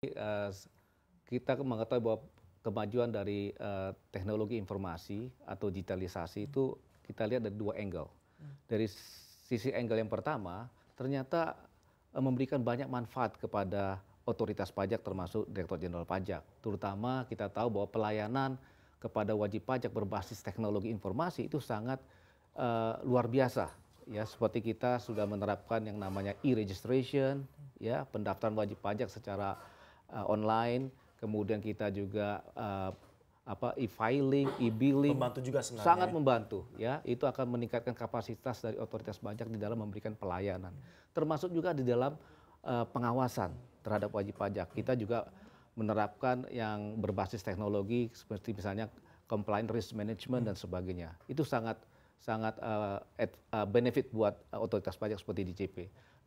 Eh, kita mengetahui bahwa kemajuan dari eh, teknologi informasi atau digitalisasi itu kita lihat dari dua angle. Hmm. Dari sisi angle yang pertama, ternyata eh, memberikan banyak manfaat kepada otoritas pajak termasuk Direktur Jenderal Pajak. Terutama kita tahu bahwa pelayanan kepada wajib pajak berbasis teknologi informasi itu sangat uh, luar biasa. Ya, seperti kita sudah menerapkan yang namanya e-registration, ya, pendaftaran wajib pajak secara uh, online, kemudian kita juga uh, apa e-filing, e-billing membantu juga sebenarnya. Sangat membantu ya. Itu akan meningkatkan kapasitas dari otoritas pajak di dalam memberikan pelayanan. Termasuk juga di dalam uh, pengawasan terhadap wajib pajak. Kita juga menerapkan yang berbasis teknologi seperti misalnya compliance risk management dan sebagainya. Itu sangat sangat uh, ad, uh, benefit buat uh, otoritas pajak seperti DJP.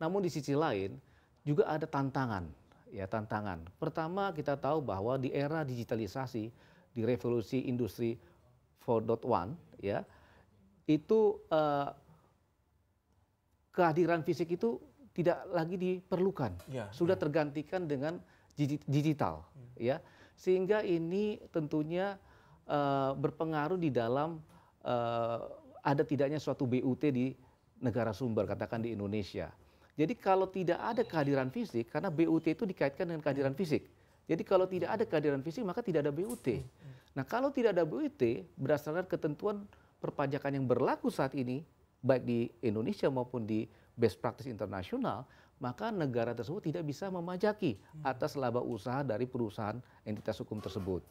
Namun di sisi lain juga ada tantangan ya tantangan. Pertama kita tahu bahwa di era digitalisasi di revolusi industri 4.1 ya itu eh, kehadiran fisik itu tidak lagi diperlukan. Ya, Sudah ya. tergantikan dengan digital ya. ya. Sehingga ini tentunya eh, berpengaruh di dalam eh, ada tidaknya suatu BUT di negara sumber katakan di Indonesia jadi kalau tidak ada kehadiran fisik, karena BUT itu dikaitkan dengan kehadiran fisik. Jadi kalau tidak ada kehadiran fisik maka tidak ada BUT. Nah kalau tidak ada BUT berdasarkan ketentuan perpajakan yang berlaku saat ini baik di Indonesia maupun di best practice internasional maka negara tersebut tidak bisa memajaki atas laba usaha dari perusahaan entitas hukum tersebut.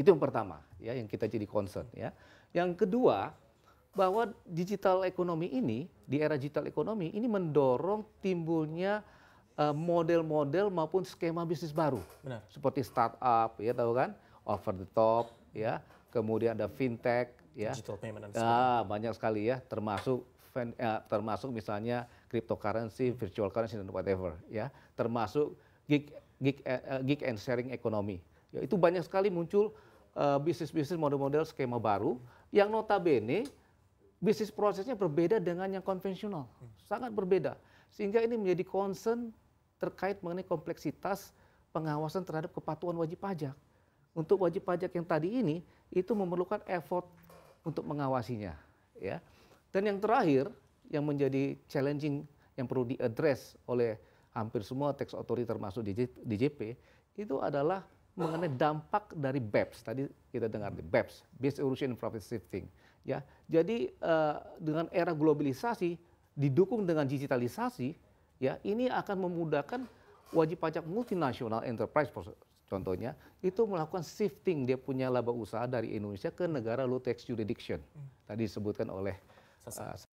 Itu yang pertama ya yang kita jadi concern ya. Yang kedua bahwa digital ekonomi ini di era digital ekonomi ini mendorong timbulnya eh, model-model uh, maupun skema bisnis baru. Benar. Seperti startup ya tahu kan, over the top ya, kemudian ada fintech ya. Digital payment. Ah, banyak sekali ya termasuk eh, termasuk misalnya cryptocurrency, virtual currency dan whatever ya, termasuk gig gig uh, gig and sharing ekonomi. Ya, itu banyak sekali muncul bisnis-bisnis model-model skema baru yang notabene bisnis prosesnya berbeda dengan yang konvensional, hmm. sangat berbeda. Sehingga ini menjadi concern terkait mengenai kompleksitas pengawasan terhadap kepatuhan wajib pajak. Untuk wajib pajak yang tadi ini itu memerlukan effort untuk mengawasinya, ya. Dan yang terakhir yang menjadi challenging yang perlu diadres oleh hampir semua tax authority termasuk DJP itu adalah mengenai dampak dari BEPS. Tadi kita dengar di BEPS, Based Erosion and Profit Shifting. Ya, jadi uh, dengan era globalisasi didukung dengan digitalisasi, ya ini akan memudahkan wajib pajak multinasional enterprise contohnya itu melakukan shifting dia punya laba usaha dari Indonesia ke negara low tax jurisdiction. Hmm. Tadi disebutkan oleh uh,